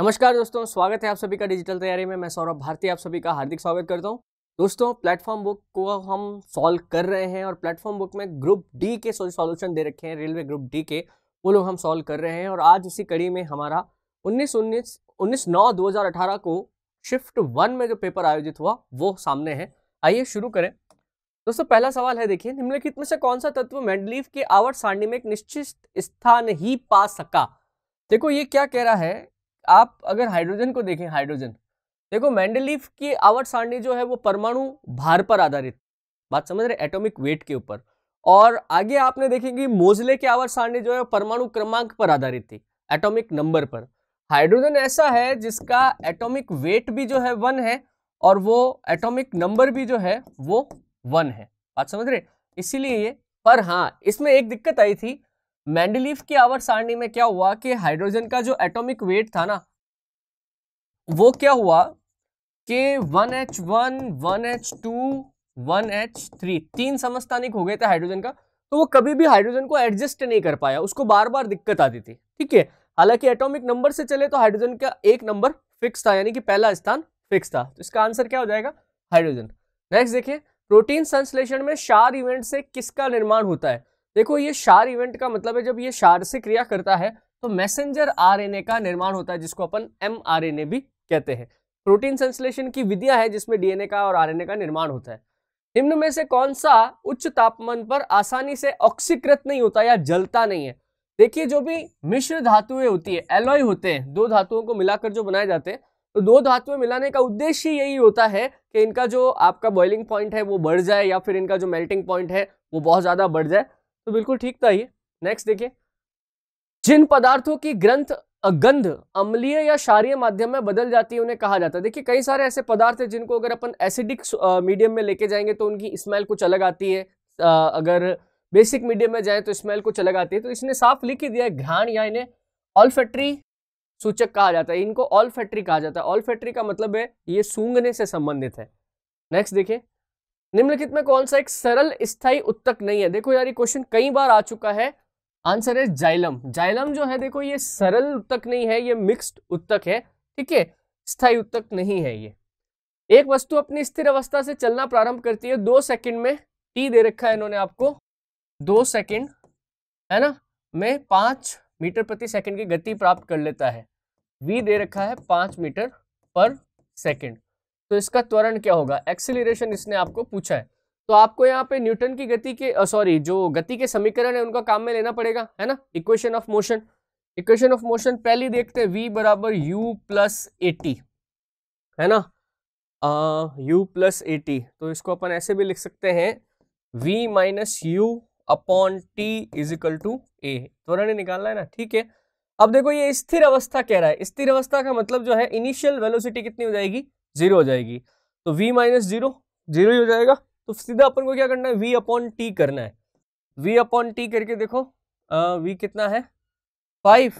नमस्कार दोस्तों स्वागत है आप सभी का डिजिटल तैयारी में मैं सौरभ भारती आप सभी का हार्दिक स्वागत करता हूं दोस्तों प्लेटफॉर्म बुक को हम सॉल्व कर रहे हैं और प्लेटफॉर्म बुक में ग्रुप डी के सॉल्यूशन दे रखे हैं रेलवे ग्रुप डी के वो लोग हम सॉल्व कर रहे हैं और आज इसी कड़ी में हमारा उन्नीस उन्नीस उन्नीस नौ दो हज़ार अठारह को शिफ्ट वन में जो पेपर आयोजित हुआ वो सामने है आइए शुरू करें दोस्तों पहला सवाल है देखिए निम्नलिखित में से कौन सा तत्व मेंडलीव के आवर्ट सारणी में एक निश्चित स्थान ही पा सका देखो ये क्या कह रहा है आप अगर हाइड्रोजन को देखें हाइड्रोजन देखो मैंडलीफ की आवर्त सारणी जो है वो परमाणु भार पर आधारित बात समझ रहे एटॉमिक वेट के ऊपर और आगे आपने देखेंगे मोजले की आवर्त सारणी जो है परमाणु क्रमांक पर आधारित थी एटॉमिक नंबर पर हाइड्रोजन ऐसा है जिसका एटॉमिक वेट भी जो है वन है और वो एटॉमिक नंबर भी जो है वो वन है बात समझ रहे इसीलिए पर हाँ इसमें एक दिक्कत आई थी मैंडलीफ की आवर सारणी में क्या हुआ कि हाइड्रोजन का जो एटॉमिक वेट था ना वो क्या हुआ कि 1H1, 1H2, 1H3 तीन समस्थानिक हो गए थे हाइड्रोजन का तो वो कभी भी हाइड्रोजन को एडजस्ट नहीं कर पाया उसको बार बार दिक्कत आती थी ठीक है हालांकि एटॉमिक नंबर से चले तो हाइड्रोजन का एक नंबर फिक्स था यानी कि पहला स्थान फिक्स था तो इसका आंसर क्या हो जाएगा हाइड्रोजन नेक्स्ट देखिए प्रोटीन संश्लेषण में शार इवेंट से किसका निर्माण होता है देखो ये शार इवेंट का मतलब है जब ये शार से क्रिया करता है तो मैसेंजर आरएनए का निर्माण होता है जिसको अपन एमआरएनए भी कहते हैं प्रोटीन संश्लेषण की विधियां है जिसमें डीएनए का और आरएनए का निर्माण होता है निम्न में से कौन सा उच्च तापमान पर आसानी से ऑक्सीकृत नहीं होता या जलता नहीं है देखिए जो भी मिश्र धातुएं होती है एलोय होते हैं दो धातुओं को मिलाकर जो बनाए जाते हैं तो दो धातुएं मिलाने का उद्देश्य यही होता है कि इनका जो आपका बॉइलिंग पॉइंट है वो बढ़ जाए या फिर इनका जो मेल्टिंग पॉइंट है वो बहुत ज़्यादा बढ़ जाए तो बिल्कुल ठीक था ये नेक्स्ट देखिए जिन पदार्थों की ग्रंथ गंध अम्लीय या क्षारीय माध्यम में बदल जाती है उन्हें कहा जाता है देखिए कई सारे ऐसे पदार्थ हैं जिनको अगर अपन एसिडिक मीडियम में लेके जाएंगे तो उनकी स्मेल कुछ अलग आती है आ, अगर बेसिक मीडियम में जाए तो स्मेल कुछ अलग आती है तो इसने साफ लिख ही दिया है घ्राण या इन्हें ऑल्फेट्री सूचक कहा जाता है इनको ऑल कहा जाता है ऑलफेक्ट्री का मतलब है ये सूंघने से संबंधित है नेक्स्ट देखिए निम्नलिखित में कौन सा एक सरल स्थाई उत्तक नहीं है देखो यार ये क्वेश्चन कई बार आ चुका है आंसर है जाइलम जाइलम जो है देखो ये सरल उत्तक नहीं है ये मिक्स्ड उत्तक है ठीक है स्थाई उत्तक नहीं है ये एक वस्तु अपनी स्थिर अवस्था से चलना प्रारंभ करती है दो सेकंड में टी दे रखा है इन्होंने आपको दो सेकंड है ना में पांच मीटर प्रति सेकंड की गति प्राप्त कर लेता है वी दे रखा है पांच मीटर पर सेकेंड तो इसका त्वरण क्या होगा एक्सिलेशन इसने आपको पूछा है तो आपको यहाँ पे न्यूटन की गति के सॉरी जो गति के समीकरण है उनका काम में लेना पड़ेगा है ना equation of motion equation of motion पहली देखते हैं वी बराबर यू प्लस एटी है ना यू प्लस एटी तो इसको अपन ऐसे भी लिख सकते हैं V minus U upon T is equal to A त्वरण निकालना है ना ठीक है अब देखो ये स्थिर अवस्था कह रहा है स्थिर अवस्था का मतलब जो है इनिशियल वेलोसिटी कितनी हो जाएगी जीरो हो जाएगी तो v माइनस जीरो जीरो ही हो जाएगा तो सीधा अपन को क्या करना है v अपॉन टी करना है v अपॉन टी करके देखो आ, v कितना है फाइव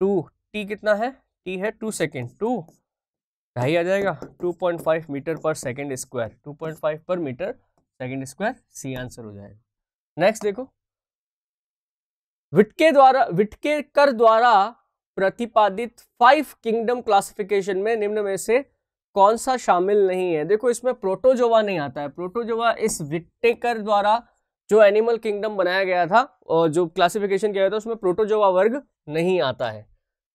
टू टी कितना है टी है टू सेकेंड टू ढाई आ जाएगा two point five metre per second square two point five per metre second square C answer हो जाएगा नेक्स्ट देखो विटके द्वारा विटके कर द्वारा प्रतिपादित फाइव किंगडम क्लासिफिकेशन में निम्न में से कौन सा शामिल नहीं है देखो इसमें प्रोटोजोवा नहीं आता है प्रोटोजोवा इस विटेकर द्वारा जो एनिमल किंगडम बनाया गया था और जो क्लासिफिकेशन किया गया था उसमें प्रोटोजोवा वर्ग नहीं आता है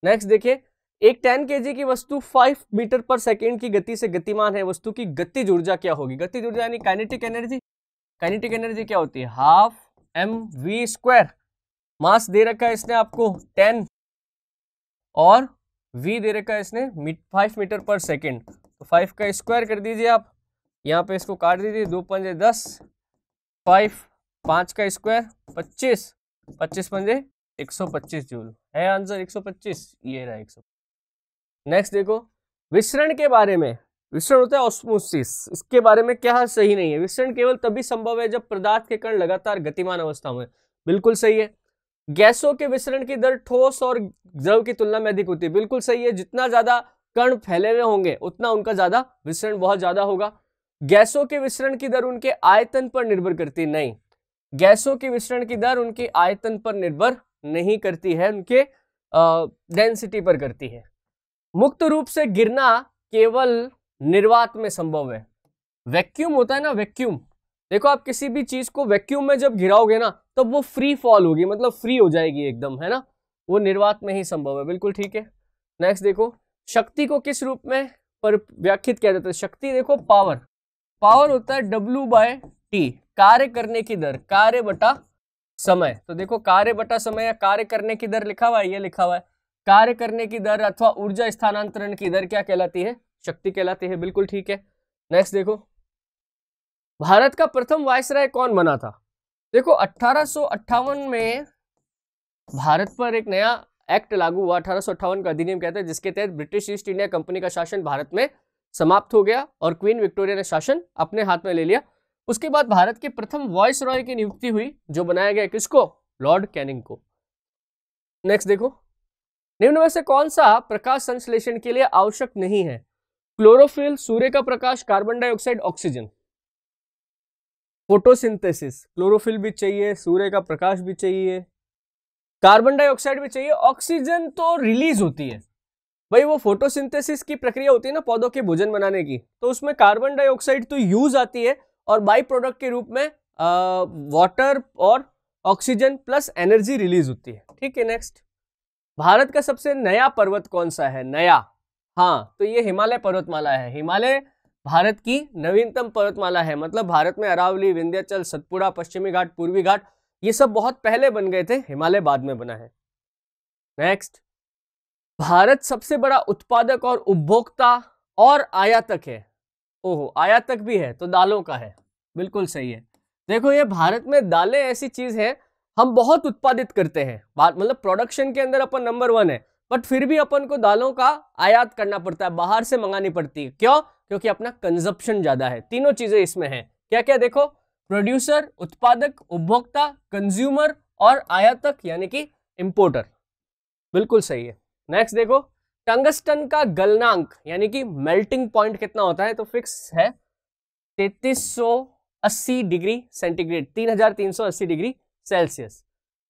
नेक्स्ट देखिए एक 10 के की वस्तु 5 मीटर पर सेकेंड की गति से गतिमान है वस्तु की गति ऊर्जा क्या होगी गति ऊर्जा यानी काइनेटिक एनर्जी काइनेटिक एनर्जी क्या होती है half M V square mass दे रखा है इसने आपको 10 और वी दे रखा है इसने फाइव मीटर पर सेकेंड तो फाइव का स्क्वायर कर दीजिए आप यहाँ पे इसको काट दीजिए दो पंजे दस फाइव पाँच का स्क्वायर पच्चीस पच्चीस पंजे एक सौ पच्चीस जूल है आंसर एक सौ पच्चीस ये रहा एक सौ नेक्स्ट देखो विसरण के बारे में विसरण होता है ऑस्मोसिस इसके बारे में क्या सही नहीं है विसरण केवल तभी संभव है जब पदार्थ के कण लगातार गतिमान अवस्था में बिल्कुल सही है गैसों के विसरण की दर ठोस और द्रव की तुलना में अधिक होती है बिल्कुल सही है जितना ज्यादा कण फैले हुए होंगे उतना उनका ज्यादा विसरण बहुत ज्यादा होगा गैसों के विसरण की दर उनके आयतन पर निर्भर करती नहीं गैसों के विसरण की दर उनके आयतन पर निर्भर नहीं करती है उनके डेंसिटी पर करती है मुक्त रूप से गिरना केवल निर्वात में संभव है वैक्यूम होता है ना वैक्यूम देखो आप किसी भी चीज को वैक्यूम में जब गिराओगे ना तब तो वो फ्री फॉल होगी मतलब फ्री हो जाएगी एकदम है ना वो निर्वात में ही संभव है बिल्कुल ठीक है नेक्स्ट देखो शक्ति को किस रूप में पर व्याख्यित किया जाता है शक्ति देखो पावर पावर होता है डब्ल्यू बाय टी कार्य करने की दर कार्य बटा समय तो देखो कार्य बटा समय या कार्य करने की दर लिखा हुआ है ये लिखा हुआ है कार्य करने की दर अथवा ऊर्जा स्थानांतरण की दर क्या कहलाती है शक्ति कहलाती है बिल्कुल ठीक है नेक्स्ट देखो भारत का प्रथम वायसराय कौन बना था देखो अठारह में भारत पर एक नया एक्ट लागू हुआ अठारह का अधिनियम कहते हैं जिसके तहत ब्रिटिश ईस्ट इंडिया कंपनी का शासन भारत में समाप्त हो गया और क्वीन विक्टोरिया ने शासन अपने हाथ में ले लिया उसके बाद भारत के प्रथम वॉइस रॉय की नियुक्ति हुई जो बनाया गया किसको लॉर्ड कैनिंग को नेक्स्ट देखो निम्न में से कौन सा प्रकाश संश्लेषण के लिए आवश्यक नहीं है क्लोरोफिल सूर्य का प्रकाश carbon dioxide oxygen photosynthesis chlorophyll भी चाहिए सूर्य का प्रकाश भी चाहिए कार्बन डाइऑक्साइड भी चाहिए ऑक्सीजन तो रिलीज होती है भाई वो फोटोसिंथेसिस की प्रक्रिया होती है ना पौधों के भोजन बनाने की तो उसमें कार्बन डाइऑक्साइड तो यूज आती है और बाई प्रोडक्ट के रूप में वाटर और ऑक्सीजन प्लस एनर्जी रिलीज होती है ठीक है नेक्स्ट भारत का सबसे नया पर्वत कौन सा है नया हाँ तो ये हिमालय पर्वतमाला है हिमालय भारत की नवीनतम पर्वतमाला है मतलब भारत में अरावली विंध्याचल सतपुड़ा पश्चिमी घाट पूर्वी घाट ये सब बहुत पहले बन गए थे हिमालय बाद में बना है नेक्स्ट भारत सबसे बड़ा उत्पादक और उपभोक्ता और आयातक है ओहो आयातक भी है तो दालों का है बिल्कुल सही है देखो ये भारत में दालें ऐसी चीज है हम बहुत उत्पादित करते हैं मतलब प्रोडक्शन के अंदर अपन नंबर वन है बट फिर भी अपन को दालों का आयात करना पड़ता है बाहर से मंगानी पड़ती है क्यों क्योंकि अपना कंजप्शन ज्यादा है तीनों चीजें इसमें हैं क्या क्या देखो प्रोड्यूसर उत्पादक उपभोक्ता कंज्यूमर और आयातक यानी कि इंपोर्टर बिल्कुल सही है नेक्स्ट देखो टंगस्टन का गलनांक यानी कि मेल्टिंग पॉइंट कितना होता है तो फिक्स है 3380 degree centigrade 3380 degree Celsius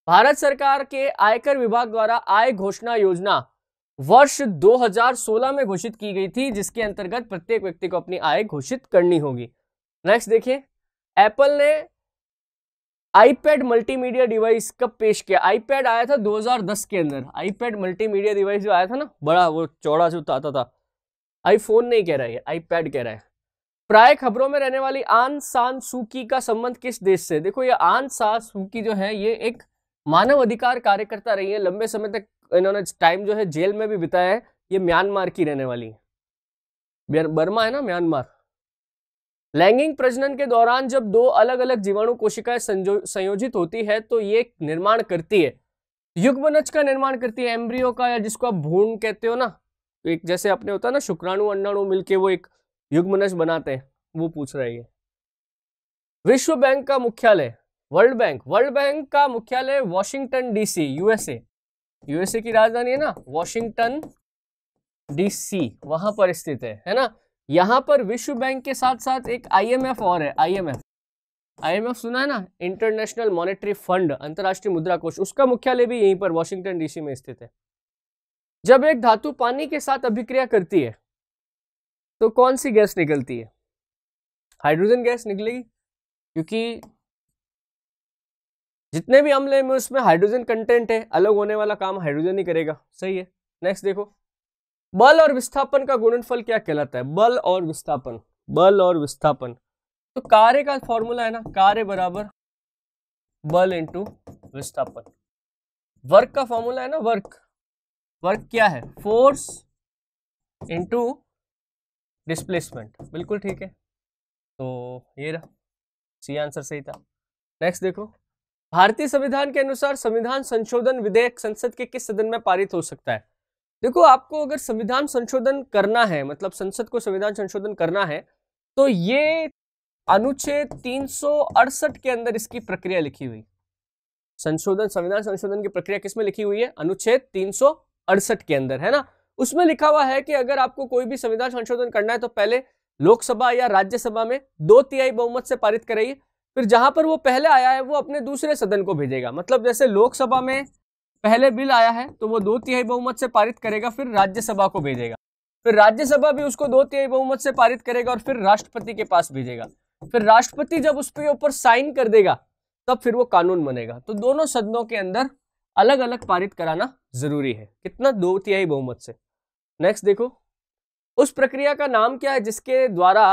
Bharat सरकार के आयकर विभाग द्वारा आय घोषणा योजना वर्ष 2016 में घोषित की गई थी जिसके अंतर्गत प्रत्येक व्यक्ति को अपनी आय घोषित करनी होगी नेक्स्ट देखिए एप्पल ने आईपैड मल्टीमीडिया डिवाइस कब पेश किया आईपैड आया था 2010 के अंदर आईपैड मल्टीमीडिया डिवाइस जो आया था ना बड़ा वो चौड़ा जो आता था आईफोन नहीं कह रहा है आईपैड कह रहा है प्राय खबरों में रहने वाली आन सान सूकी का संबंध किस देश से देखो ये आन सान सूकी जो है ये एक मानव अधिकार कार्यकर्ता रही है लंबे समय तक इन्होंने टाइम जो है जेल में भी बिताया है ये म्यांमार की रहने वाली है बर्मा है ना म्यांमार लैंगिक प्रजनन के दौरान जब दो अलग अलग जीवाणु कोशिकाएं संयोजित होती है तो ये निर्माण करती है युग्मनज का निर्माण करती है एम्ब्रियो का या जिसको आप भूण कहते हो ना तो एक जैसे अपने होता है ना शुक्राणु अंडाणु मिलके वो एक युग्मनज बनाते हैं वो पूछ रहे है विश्व बैंक का मुख्यालय वर्ल्ड बैंक वर्ल्ड बैंक का मुख्यालय वॉशिंगटन डीसी यूएसए यूएसए की राजधानी है ना वॉशिंगटन डीसी वहां पर स्थित है है ना यहाँ पर विश्व बैंक के साथ साथ एक आईएमएफ और है आईएमएफ आईएमएफ सुना है ना इंटरनेशनल मॉनेटरी फंड अंतर्राष्ट्रीय मुद्रा कोष उसका मुख्यालय भी यहीं पर वॉशिंगटन डीसी में स्थित है जब एक धातु पानी के साथ अभिक्रिया करती है तो कौन सी गैस निकलती है हाइड्रोजन गैस निकलेगी क्योंकि जितने भी अम्ल हैं उसमें हाइड्रोजन कंटेंट है अलग होने वाला काम हाइड्रोजन ही करेगा सही है नेक्स्ट देखो बल और विस्थापन का गुणनफल क्या कहलाता है बल और विस्थापन बल और विस्थापन तो कार्य का फॉर्मूला है ना कार्य बराबर बल इंटू विस्थापन वर्क का फॉर्मूला है ना वर्क वर्क क्या है फोर्स इंटू डिस्प्लेसमेंट बिल्कुल ठीक है तो ये रहा सी आंसर सही था नेक्स्ट देखो भारतीय संविधान के अनुसार संविधान संशोधन विधेयक संसद के किस सदन में पारित हो सकता है देखो आपको अगर संविधान संशोधन करना है मतलब संसद को संविधान संशोधन करना है तो ये अनुच्छेद तीन के अंदर इसकी प्रक्रिया लिखी हुई संशोधन संविधान संशोधन की प्रक्रिया किसमें लिखी हुई है अनुच्छेद तीन के अंदर है ना उसमें लिखा हुआ है कि अगर आपको कोई भी संविधान संशोधन करना है तो पहले लोकसभा या राज्यसभा में दो तिहाई बहुमत से पारित कराइए फिर जहां पर वो पहले आया है वो अपने दूसरे सदन को भेजेगा मतलब जैसे लोकसभा में पहले बिल आया है तो वो दो तिहाई बहुमत से पारित करेगा फिर राज्यसभा को भेजेगा फिर राज्यसभा भी उसको दो तिहाई बहुमत से पारित करेगा और फिर राष्ट्रपति के पास भेजेगा फिर राष्ट्रपति जब उसके ऊपर साइन कर देगा तब फिर वो कानून बनेगा तो दोनों सदनों के अंदर अलग अलग पारित कराना जरूरी है कितना दो तिहाई बहुमत से नेक्स्ट देखो उस प्रक्रिया का नाम क्या है जिसके द्वारा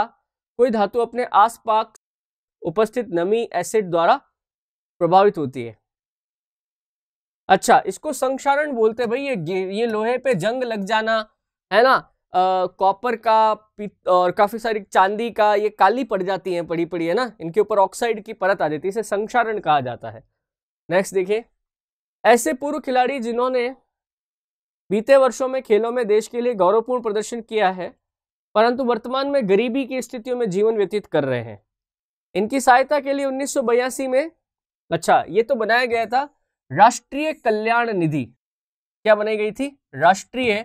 कोई धातु अपने आसपास उपस्थित नमी एसिड द्वारा प्रभावित होती है अच्छा इसको संक्षारण बोलते भाई ये ये लोहे पे जंग लग जाना है ना कॉपर का और काफ़ी सारी चांदी का ये काली पड़ जाती है पड़ी पड़ी है ना इनके ऊपर ऑक्साइड की परत आ जाती है इसे संक्षारण कहा जाता है नेक्स्ट देखिए ऐसे पूर्व खिलाड़ी जिन्होंने बीते वर्षों में खेलों में देश के लिए गौरवपूर्ण प्रदर्शन किया है परंतु वर्तमान में गरीबी की स्थितियों में जीवन व्यतीत कर रहे हैं इनकी सहायता के लिए उन्नीस में अच्छा ये तो बनाया गया था राष्ट्रीय कल्याण निधि क्या बनाई गई थी राष्ट्रीय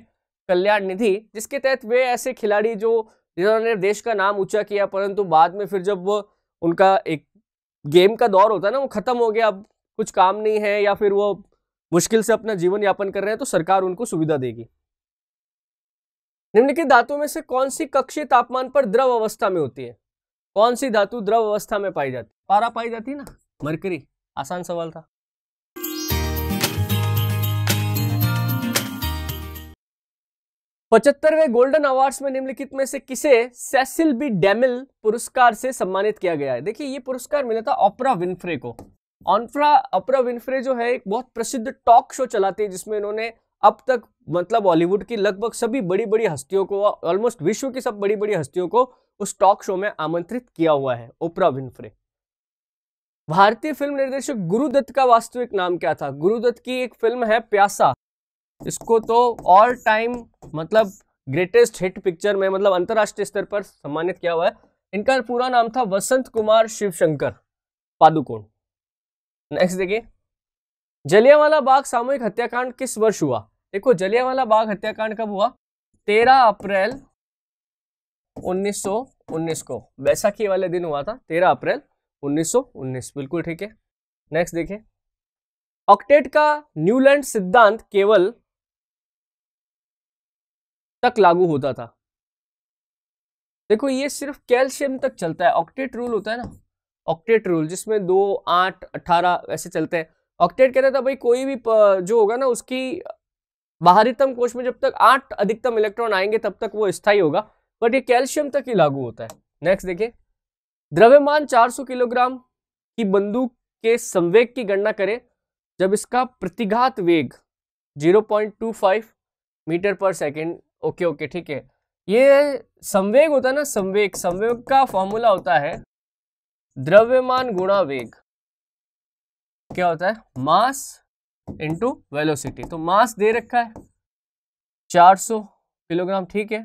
कल्याण निधि जिसके तहत वे ऐसे खिलाड़ी जो जिन्होंने देश का नाम ऊंचा किया परंतु बाद में फिर जब वो उनका एक गेम का दौर होता है ना वो खत्म हो गया अब कुछ काम नहीं है या फिर वो मुश्किल से अपना जीवन यापन कर रहे हैं तो सरकार उनको सुविधा देगी निम्नलिखित धातु में से कौन सी कक्षीय तापमान पर द्रव अवस्था में होती है कौन सी धातु द्रव अवस्था में पाई जाती पारा पाई जाती है ना मरकरी आसान सवाल था पचहत्तरवें गोल्डन अवार्ड्स में निम्नलिखित में से किसे सेसिल बी डेमिल पुरस्कार से सम्मानित किया गया है देखिए ये पुरस्कार मिला था ऑपरा विनफ्रे को ऑनफ्रा ऑपरा विनफ्रे जो है एक बहुत प्रसिद्ध टॉक शो चलाते हैं जिसमें इन्होंने अब तक मतलब बॉलीवुड की लगभग सभी बड़ी बड़ी हस्तियों को ऑलमोस्ट विश्व की सब बड़ी बड़ी हस्तियों को उस टॉक शो में आमंत्रित किया हुआ है ओपरा विनफ्रे भारतीय फिल्म निर्देशक गुरुदत्त का वास्तविक नाम क्या था गुरुदत्त की एक फिल्म है प्यासा इसको तो ऑल टाइम मतलब ग्रेटेस्ट हिट पिक्चर में मतलब अंतर्राष्ट्रीय स्तर पर सम्मानित किया हुआ है इनका पूरा नाम था वसंत कुमार शिवशंकर पादुकोण नेक्स्ट देखिए जलियावाला बाग सामूहिक हत्याकांड किस वर्ष हुआ देखो जलियावाला बाग हत्याकांड कब हुआ 13 अप्रैल 1919 को वैसाखी वाले दिन हुआ था 13 अप्रैल 1919 बिल्कुल ठीक है नेक्स्ट देखिए ऑक्टेट का न्यूलैंड सिद्धांत केवल तक लागू होता था देखो ये सिर्फ कैल्शियम तक चलता है ऑक्टेट रूल होता है ना ऑक्टेट रूल जिसमें दो आठ अट्ठारह ऐसे चलते हैं ऑक्टेट कहता था भाई कोई भी जो होगा ना उसकी बाहरीतम कोश में जब तक आठ अधिकतम इलेक्ट्रॉन आएंगे तब तक वो स्थायी होगा बट ये कैल्शियम तक ही लागू होता है नेक्स्ट देखिए द्रव्यमान 400 किलोग्राम की बंदूक के संवेग की गणना करें जब इसका प्रतिघात वेग 0.25 metre per second okay okay ठीक है ये संवेग होता है ना संवेग संवेग का फॉर्मूला होता है द्रव्यमान गुणा वेग क्या होता है मास इंटू वेलोसिटी तो मास दे रखा है 400 किलोग्राम ठीक है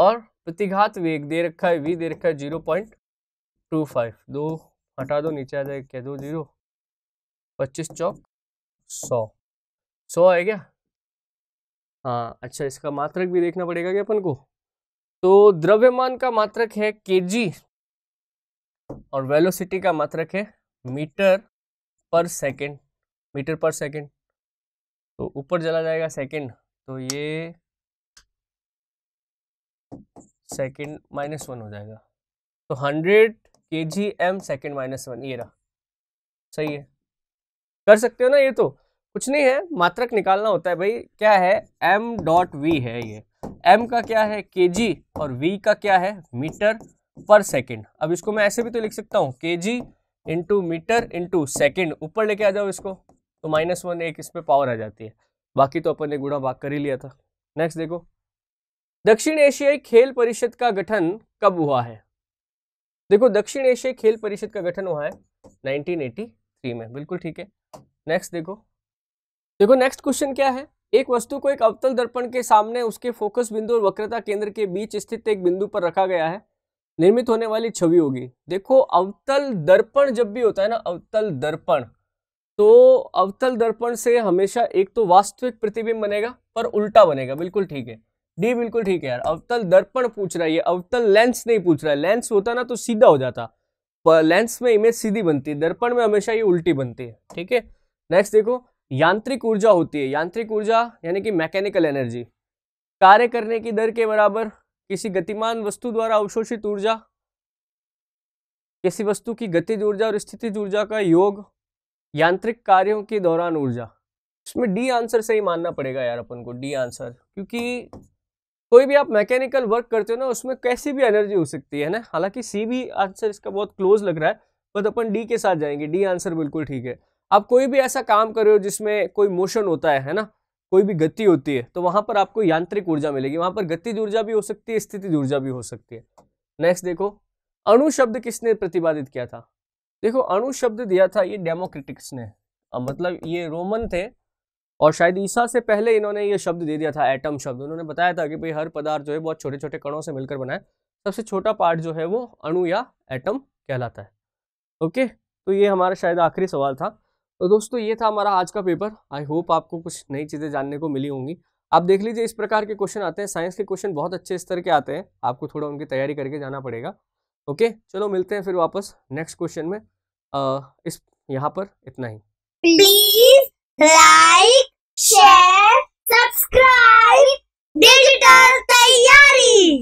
और प्रतिघात वेग दे रखा है वी दे रखा है जीरो पॉइंट टू फाइव दो हटा दो नीचे आ जाए क्या दो जीरो पच्चीस चौक सौ सौ है क्या हाँ अच्छा इसका मात्रक भी देखना पड़ेगा क्या अपन को तो द्रव्यमान का मात्रक है के और वेलोसिटी का मात्रक है metre per second metre per second तो ऊपर चला जाएगा सेकेंड तो ये सेकेंड माइनस वन हो जाएगा तो hundred K G M second minus one ये रहा सही है कर सकते हो ना ये तो कुछ नहीं है मात्रक निकालना होता है भाई क्या है एम डॉट वी है ये एम का क्या है के जी और वी का क्या है मीटर पर सेकेंड अब इसको मैं ऐसे भी तो लिख सकता हूँ K G into metre into second ऊपर लेके आ जाओ इसको तो माइनस वन एक इस पर पावर आ जाती है बाकी तो अपन ने गुणा भाग कर ही लिया था नेक्स्ट देखो दक्षिण एशियाई खेल परिषद का गठन कब हुआ है देखो दक्षिण एशियाई खेल परिषद का गठन हुआ है 1983 में बिल्कुल ठीक है नेक्स्ट देखो देखो नेक्स्ट क्वेश्चन क्या है एक वस्तु को एक अवतल दर्पण के सामने उसके फोकस बिंदु और वक्रता केंद्र के बीच स्थित एक बिंदु पर रखा गया है निर्मित होने वाली छवि होगी देखो अवतल दर्पण जब भी होता है ना अवतल दर्पण तो अवतल दर्पण से हमेशा एक तो वास्तविक प्रतिबिंब बनेगा पर उल्टा बनेगा बिल्कुल ठीक है डी बिल्कुल ठीक है यार अवतल दर्पण पूछ रहा है ये अवतल लेंस नहीं पूछ रहा है लेंस होता ना तो सीधा हो जाता पर लेंस में इमेज सीधी बनती है दर्पण में हमेशा ये उल्टी बनती है ठीक है नेक्स्ट देखो यांत्रिक ऊर्जा होती है यांत्रिक ऊर्जा यानी कि मैकेनिकल एनर्जी कार्य करने की दर के बराबर किसी गतिमान वस्तु द्वारा अवशोषित ऊर्जा किसी वस्तु की गतिज ऊर्जा और स्थिति ऊर्जा का योग यांत्रिक कार्यों के दौरान ऊर्जा इसमें डी आंसर सही मानना पड़ेगा यार अपन को डी आंसर क्योंकि कोई भी आप मैकेनिकल वर्क करते हो ना उसमें कैसी भी एनर्जी हो सकती है ना हालांकि सी भी आंसर इसका बहुत क्लोज लग रहा है बट अपन डी के साथ जाएंगे डी आंसर बिल्कुल ठीक है आप कोई भी ऐसा काम कर रहे हो जिसमें कोई मोशन होता है है ना कोई भी गति होती है तो वहाँ पर आपको यांत्रिक ऊर्जा मिलेगी वहाँ पर गति ऊर्जा भी हो सकती है स्थिति ऊर्जा भी हो सकती है नेक्स्ट देखो अणु शब्द किसने प्रतिपादित किया था देखो अणु शब्द दिया था ये डेमोक्रेटिक्स ने मतलब ये रोमन थे और शायद ईसा से पहले इन्होंने ये शब्द दे दिया था एटम शब्द उन्होंने बताया था कि भाई हर पदार्थ जो है बहुत छोटे छोटे कणों से मिलकर बनाए सबसे छोटा पार्ट जो है वो अणु या एटम कहलाता है ओके तो ये हमारा शायद आखिरी सवाल था तो दोस्तों ये था हमारा आज का पेपर आई होप आपको कुछ नई चीज़ें जानने को मिली होंगी आप देख लीजिए इस प्रकार के क्वेश्चन आते हैं साइंस के क्वेश्चन बहुत अच्छे स्तर के आते हैं आपको थोड़ा उनकी तैयारी करके जाना पड़ेगा ओके चलो मिलते हैं फिर वापस नेक्स्ट क्वेश्चन में आ, इस यहाँ पर इतना ही please like share subscribe digital तैयारी